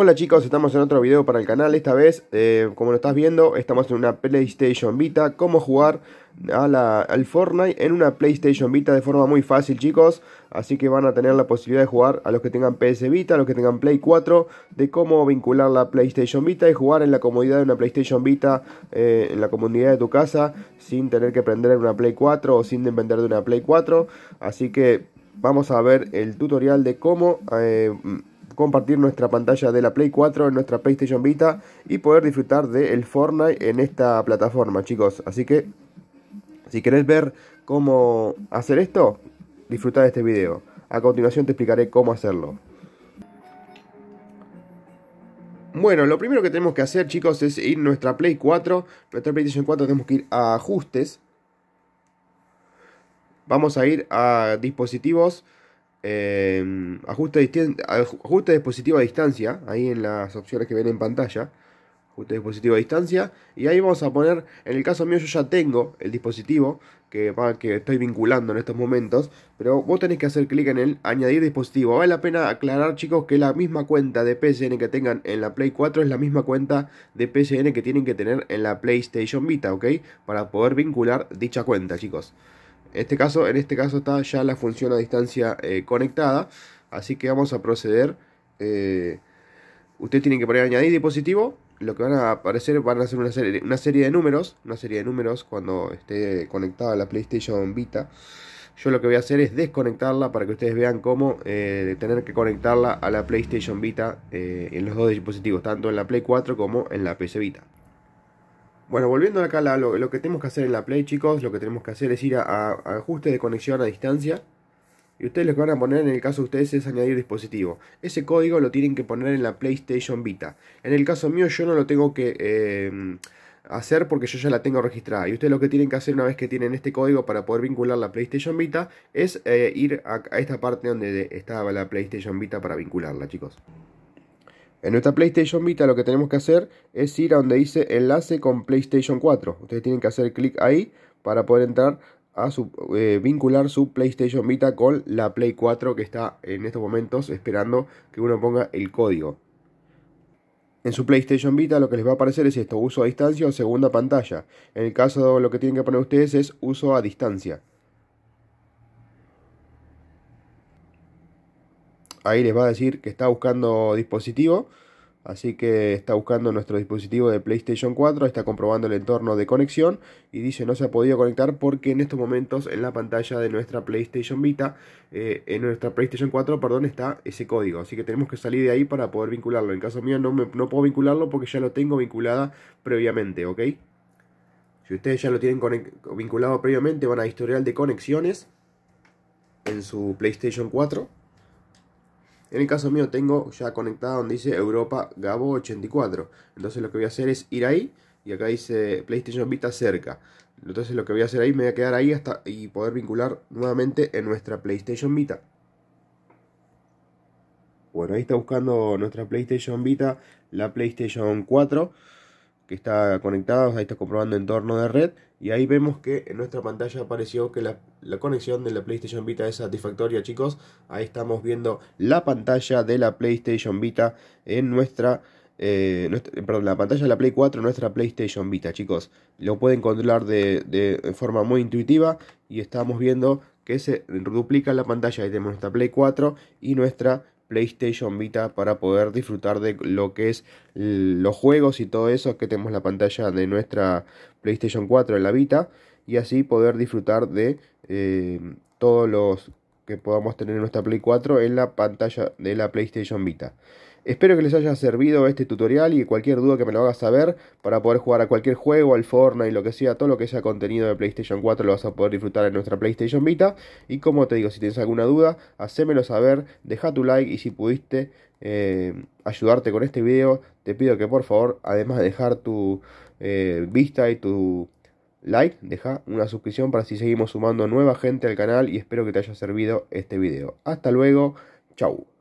Hola chicos, estamos en otro video para el canal, esta vez, eh, como lo estás viendo, estamos en una PlayStation Vita, cómo jugar a la, al Fortnite en una PlayStation Vita de forma muy fácil chicos, así que van a tener la posibilidad de jugar a los que tengan PS Vita, a los que tengan Play 4, de cómo vincular la PlayStation Vita y jugar en la comodidad de una PlayStation Vita, eh, en la comunidad de tu casa, sin tener que prender una Play 4 o sin depender de una Play 4, así que vamos a ver el tutorial de cómo... Eh, compartir nuestra pantalla de la Play 4 en nuestra PlayStation Vita y poder disfrutar del Fortnite en esta plataforma, chicos. Así que, si querés ver cómo hacer esto, disfruta de este video. A continuación te explicaré cómo hacerlo. Bueno, lo primero que tenemos que hacer, chicos, es ir a nuestra Play 4. Nuestra PlayStation 4 tenemos que ir a ajustes. Vamos a ir a dispositivos Em, ajuste, dispositivo a distancia, ahí en las opciones que ven en pantalla. Ajuste dispositivo a distancia. Y ahí vamos a poner, en el caso mío yo ya tengo el dispositivo que, que estoy vinculando en estos momentos. Pero vos tenés que hacer clic en el añadir dispositivo. Vale la pena aclarar chicos que la misma cuenta de PSN que tengan en la Play 4 es la misma cuenta de PSN que tienen que tener en la PlayStation Vita, ¿ok? Para poder vincular dicha cuenta chicos. Este caso, en este caso está ya la función a distancia eh, conectada, así que vamos a proceder. Eh, ustedes tienen que poner añadir dispositivo, lo que van a aparecer van a ser una serie, de números, una serie de números cuando esté conectada la PlayStation Vita. Yo lo que voy a hacer es desconectarla para que ustedes vean cómo eh, tener que conectarla a la PlayStation Vita en los dos dispositivos, tanto en la Play 4 como en la PC Vita. Bueno, volviendo acá, lo, que tenemos que hacer en la Play, chicos, lo que tenemos que hacer es ir a, ajuste de conexión a distancia. Y ustedes lo que van a poner en el caso de ustedes es añadir dispositivo. Ese código lo tienen que poner en la PlayStation Vita. En el caso mío yo no lo tengo que eh, hacer porque yo ya la tengo registrada. Y ustedes lo que tienen que hacer una vez que tienen este código para poder vincular la PlayStation Vita es eh, ir a, esta parte donde estaba la PlayStation Vita para vincularla, chicos. En nuestra PlayStation Vita lo que tenemos que hacer es ir a donde dice enlace con PlayStation 4. Ustedes tienen que hacer clic ahí para poder entrar a eh, vincular su PlayStation Vita con la Play 4 que está en estos momentos esperando que uno ponga el código. En su PlayStation Vita lo que les va a aparecer es esto, uso a distancia o segunda pantalla. En el caso de lo que tienen que poner ustedes es uso a distancia. ahí les va a decir que está buscando dispositivo. Así que está buscando nuestro dispositivo de PlayStation 4, está comprobando el entorno de conexión y dice no se ha podido conectar porque en estos momentos en la pantalla de nuestra PlayStation Vita, eh, en nuestra PlayStation 4, perdón, está ese código. Así que tenemos que salir de ahí para poder vincularlo. En caso mío no, no puedo vincularlo porque ya lo tengo vinculada previamente, ¿ok? Si ustedes ya lo tienen vinculado previamente, van a historial de conexiones en su PlayStation 4 en el caso mío tengo ya conectada donde dice Europa Gabo 84. Entonces lo que voy a hacer es ir ahí y acá dice PlayStation Vita cerca. Entonces lo que voy a hacer ahí me voy a quedar ahí hasta y poder vincular nuevamente en nuestra PlayStation Vita. Bueno, ahí está buscando nuestra PlayStation Vita, la PlayStation 4 que está conectado. ahí está comprobando entorno de red y ahí vemos que en nuestra pantalla apareció que la, conexión de la PlayStation Vita es satisfactoria chicos, ahí estamos viendo la pantalla de la PlayStation Vita en nuestra, eh, eh, perdón, la pantalla de la Play 4 en nuestra PlayStation Vita chicos, lo pueden controlar de, de forma muy intuitiva y estamos viendo que se duplica la pantalla, ahí tenemos nuestra Play 4 y nuestra PlayStation Vita para poder disfrutar de lo que es los juegos y todo eso. que tenemos la pantalla de nuestra PlayStation 4 en la Vita y así poder disfrutar de eh, todos los que podamos tener en nuestra Play 4 en la pantalla de la PlayStation Vita. Espero que les haya servido este tutorial y cualquier duda que me lo hagas saber para poder jugar a cualquier juego, al Fortnite, lo que sea, todo lo que sea contenido de PlayStation 4 lo vas a poder disfrutar en nuestra PlayStation Vita. Y como te digo, si tienes alguna duda, hacémelo saber, deja tu like y si pudiste eh, ayudarte con este video, te pido que por favor, además de dejar tu eh, vista y tu like, deja una suscripción para si seguimos sumando nueva gente al canal y espero que te haya servido este video. Hasta luego, chao.